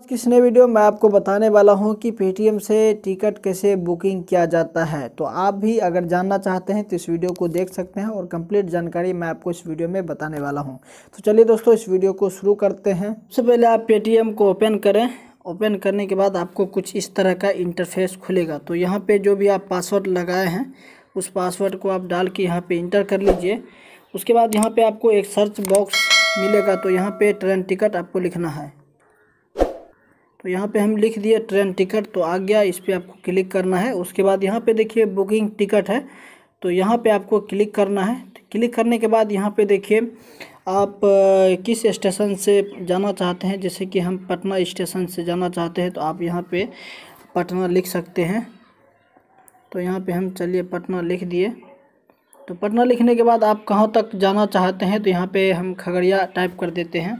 आज किस नए वीडियो में आपको बताने वाला हूं कि पेटीएम से टिकट कैसे बुकिंग किया जाता है तो आप भी अगर जानना चाहते हैं तो इस वीडियो को देख सकते हैं और कंप्लीट जानकारी मैं आपको इस वीडियो में बताने वाला हूं तो चलिए दोस्तों इस वीडियो को शुरू करते हैं सबसे पहले आप पेटीएम को ओपन करें ओपन करने के बाद आपको कुछ इस तरह का इंटरफेस खुलेगा तो यहाँ पर जो भी आप पासवर्ड लगाए हैं उस पासवर्ड को आप डाल के यहाँ पर इंटर कर लीजिए उसके बाद यहाँ पर आपको एक सर्च बॉक्स मिलेगा तो यहाँ पर ट्रेन टिकट आपको लिखना है तो यहाँ पे हम लिख दिए ट्रेन टिकट तो आ गया इस पर आपको क्लिक करना है उसके बाद यहाँ पे देखिए बुकिंग टिकट है तो यहाँ पे आपको क्लिक करना है तो क्लिक करने के बाद यहाँ पे देखिए आप किस स्टेशन से जाना चाहते हैं जैसे कि हम पटना स्टेशन से जाना चाहते हैं तो आप यहाँ पर पटना लिख सकते हैं तो यहाँ पर हम चलिए पटना लिख दिए तो पटना लिखने के बाद आप कहाँ तक जाना चाहते हैं तो यहाँ पे हम खगड़िया टाइप कर देते हैं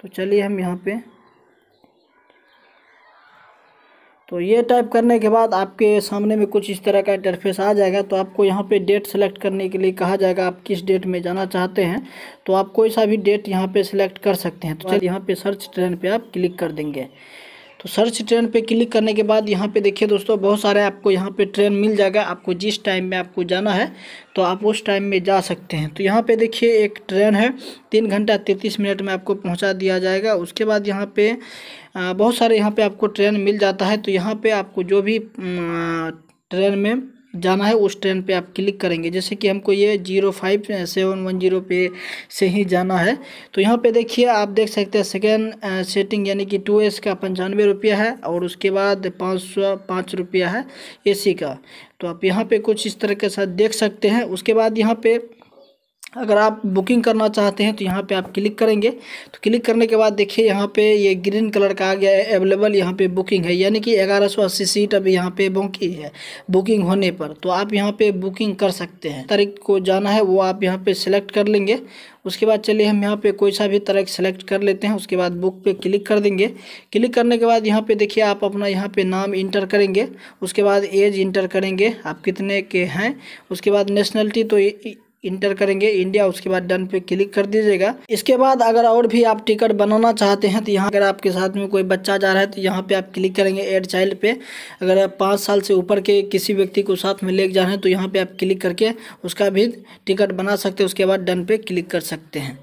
तो चलिए हम यहाँ पे तो ये टाइप करने के बाद आपके सामने में कुछ इस तरह का इंटरफेस आ जाएगा तो आपको यहाँ पे डेट सेलेक्ट करने के लिए कहा जाएगा आप किस डेट में जाना चाहते हैं तो आप कोई सा भी डेट यहाँ पे सिलेक्ट कर सकते हैं तो चलिए यहाँ पे सर्च ट्रेन पे आप क्लिक कर देंगे तो सर्च ट्रेन पे क्लिक करने के बाद यहाँ पे देखिए दोस्तों बहुत सारे आपको यहाँ पे ट्रेन मिल जाएगा आपको जिस टाइम में आपको जाना है तो आप उस टाइम में जा सकते हैं तो यहाँ पे देखिए एक ट्रेन है तीन घंटा तैंतीस मिनट में आपको पहुँचा दिया जाएगा उसके बाद यहाँ पे बहुत सारे यहाँ पर आपको ट्रेन मिल जाता है तो यहाँ पर आपको जो भी ट्रेन में जाना है उस ट्रेन पे आप क्लिक करेंगे जैसे कि हमको ये zero five seven one zero पे से ही जाना है तो यहाँ पे देखिए आप देख सकते हैं सेकेंड सेटिंग यानी कि टू एस का पंचानवे रुपया है और उसके बाद पाँच सौ पाँच रुपया है एसी का तो आप यहाँ पे कुछ इस तरह के साथ देख सकते हैं उसके बाद यहाँ पे अगर आप बुकिंग करना चाहते हैं तो यहाँ पे आप क्लिक करेंगे तो क्लिक करने के बाद देखिए यहाँ पे ये ग्रीन कलर का आ गया है अवेलेबल यहाँ पे बुकिंग है यानी कि ग्यारह सौ अस्सी सीट अभी यहाँ पे बाकी है बुकिंग होने पर तो आप यहाँ पे बुकिंग कर सकते हैं तारीख को जाना है वो आप यहाँ पे सिलेक्ट कर लेंगे उसके बाद चलिए हम यहाँ पे कोई सा भी तारीख सेलेक्ट कर लेते हैं उसके बाद बुक पे क्लिक कर देंगे क्लिक करने के बाद यहाँ पे देखिए आप अपना यहाँ पे नाम इंटर करेंगे उसके बाद एज इंटर करेंगे आप कितने के हैं उसके बाद नेशनलिटी तो इंटर करेंगे इंडिया उसके बाद डन पे क्लिक कर दीजिएगा इसके बाद अगर और भी आप टिकट बनाना चाहते हैं तो यहाँ अगर आपके साथ में कोई बच्चा जा रहा है तो यहाँ पे आप क्लिक करेंगे एड चाइल्ड पे अगर आप पाँच साल से ऊपर के किसी व्यक्ति को साथ में लेके जा रहे हैं तो यहाँ पे आप क्लिक करके उसका भी टिकट बना सकते हैं उसके बाद डन पे क्लिक कर सकते हैं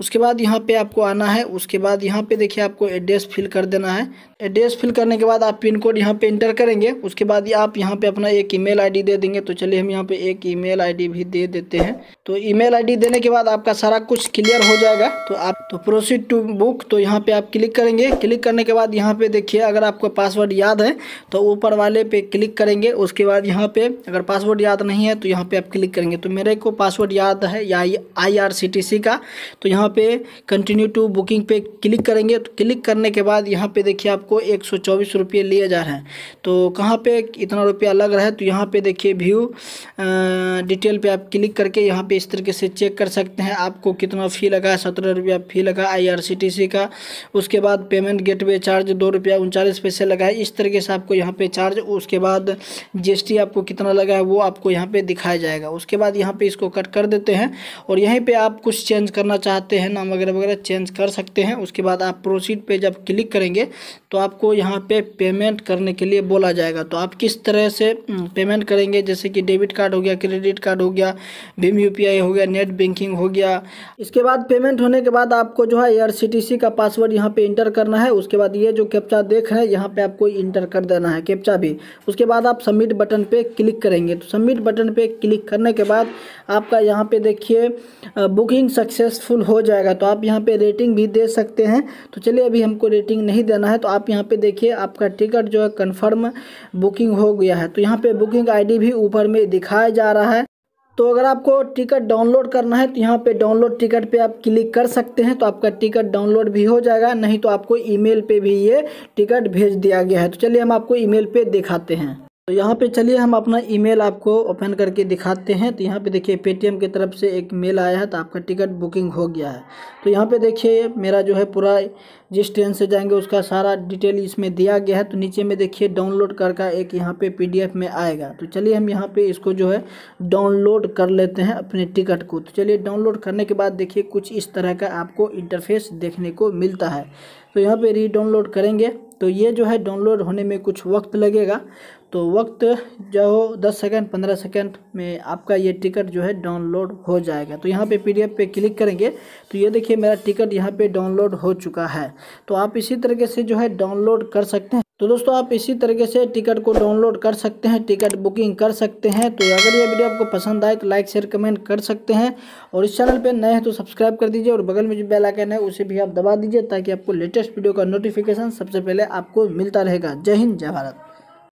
उसके बाद यहाँ पे आपको आना है उसके बाद यहाँ पे देखिए आपको एड्रेस फिल कर देना है एड्रेस फिल करने के बाद आप पिन कोड यहाँ पे इंटर करेंगे उसके बाद आप यहाँ पे अपना एक ईमेल आईडी दे देंगे तो चलिए हम यहाँ पे एक ईमेल आईडी भी दे देते हैं तो ईमेल आईडी देने के बाद आपका सारा कुछ क्लियर हो जाएगा तो आप तो प्रोसीड टू बुक तो यहाँ पे आप क्लिक करेंगे क्लिक करने के बाद यहाँ पे देखिए अगर आपको पासवर्ड याद है तो ऊपर वाले पे क्लिक करेंगे उसके बाद यहाँ पे अगर पासवर्ड याद नहीं है तो यहाँ पे आप क्लिक करेंगे तो मेरे को पासवर्ड याद है या आई का तो यहाँ यहाँ पे कंटिन्यू टू बुकिंग पे क्लिक करेंगे तो क्लिक करने के बाद यहाँ पे देखिए आपको एक सौ चौबीस रुपये लिए जा रहे हैं तो कहाँ पे इतना रुपया लग रहा है तो यहाँ पे देखिए व्यू डिटेल पे आप क्लिक करके यहाँ पे इस तरीके से चेक कर सकते हैं आपको कितना फ़ी लगा है सत्रह रुपया फ़ी लगा आई का उसके बाद पेमेंट वे चार्ज दो रुपया उनचालीस पैसे लगा है इस तरीके से आपको यहाँ पे चार्ज उसके बाद टी आपको कितना लगा है वो आपको यहाँ पर दिखाया जाएगा उसके बाद यहाँ पर इसको कट कर देते हैं और यहीं पर आप कुछ चेंज करना चाहते हैं सकते हैं नाम वगैरह वगैरह चेंज कर सकते हैं उसके बाद आप प्रोसीड पे जब क्लिक करेंगे तो आपको यहाँ पे पेमेंट करने के लिए बोला जाएगा तो आप किस तरह से पेमेंट हम्म, करेंगे जैसे कि डेबिट कार्ड हो गया क्रेडिट कार्ड हो गया भीम यू हो गया नेट बैंकिंग हो गया इसके बाद पेमेंट होने के बाद आपको जो है एयर का पासवर्ड यहाँ पर इंटर करना है उसके बाद ये जो कैप्चा देख रहे हैं यहाँ पर आपको इंटर कर देना है कैप्चा भी उसके बाद आप सबमिट बटन पर क्लिक करेंगे तो सबमिट बटन पर क्लिक करने के बाद आपका यहाँ पर देखिए बुकिंग सक्सेसफुल हो जाएगा तो आप यहाँ पे रेटिंग भी दे सकते हैं तो चलिए अभी हमको रेटिंग नहीं देना है तो आप यहाँ पे देखिए आपका टिकट जो है कन्फर्म बुकिंग हो गया है तो यहाँ पे बुकिंग आईडी भी ऊपर में दिखाया जा रहा है तो अगर आपको टिकट डाउनलोड करना है तो यहाँ पे डाउनलोड टिकट पे आप क्लिक कर सकते हैं तो आपका टिकट डाउनलोड भी हो जाएगा नहीं तो आपको ईमेल पे भी ये टिकट भेज दिया गया है तो चलिए हम आपको ईमेल पे दिखाते हैं तो यहाँ पे चलिए हम अपना ईमेल आपको ओपन करके दिखाते हैं तो यहाँ पे देखिए पेटीएम की तरफ से एक मेल आया है तो आपका टिकट बुकिंग हो गया है तो यहाँ पे देखिए मेरा जो है पूरा जिस ट्रेन से जाएंगे उसका सारा डिटेल इसमें दिया गया है तो नीचे में देखिए डाउनलोड कर का एक यहाँ पे पीडीएफ में आएगा तो चलिए हम यहाँ पे इसको जो है डाउनलोड कर लेते हैं अपने टिकट को तो चलिए डाउनलोड करने के बाद देखिए कुछ इस तरह का आपको इंटरफेस देखने को मिलता है तो यहाँ पे री डाउनलोड करेंगे तो ये जो है डाउनलोड होने में कुछ वक्त लगेगा तो वक्त जो हो दस सेकेंड पंद्रह सेकेंड में आपका ये टिकट जो है डाउनलोड हो जाएगा तो यहाँ पे पीडीएफ पे क्लिक करेंगे तो ये देखिए मेरा टिकट यहाँ पे डाउनलोड हो चुका है तो आप इसी तरीके से जो है डाउनलोड कर सकते हैं तो दोस्तों आप इसी तरीके से टिकट को डाउनलोड कर सकते हैं टिकट बुकिंग कर सकते हैं तो अगर ये वीडियो आपको पसंद आए तो लाइक शेयर कमेंट कर सकते हैं और इस चैनल पर नए हैं तो सब्सक्राइब कर दीजिए और बगल में जो बेल आइकन है उसे भी आप दबा दीजिए ताकि आपको लेटेस्ट वीडियो का नोटिफिकेशन सबसे पहले आपको मिलता रहेगा जय हिंद जय भारत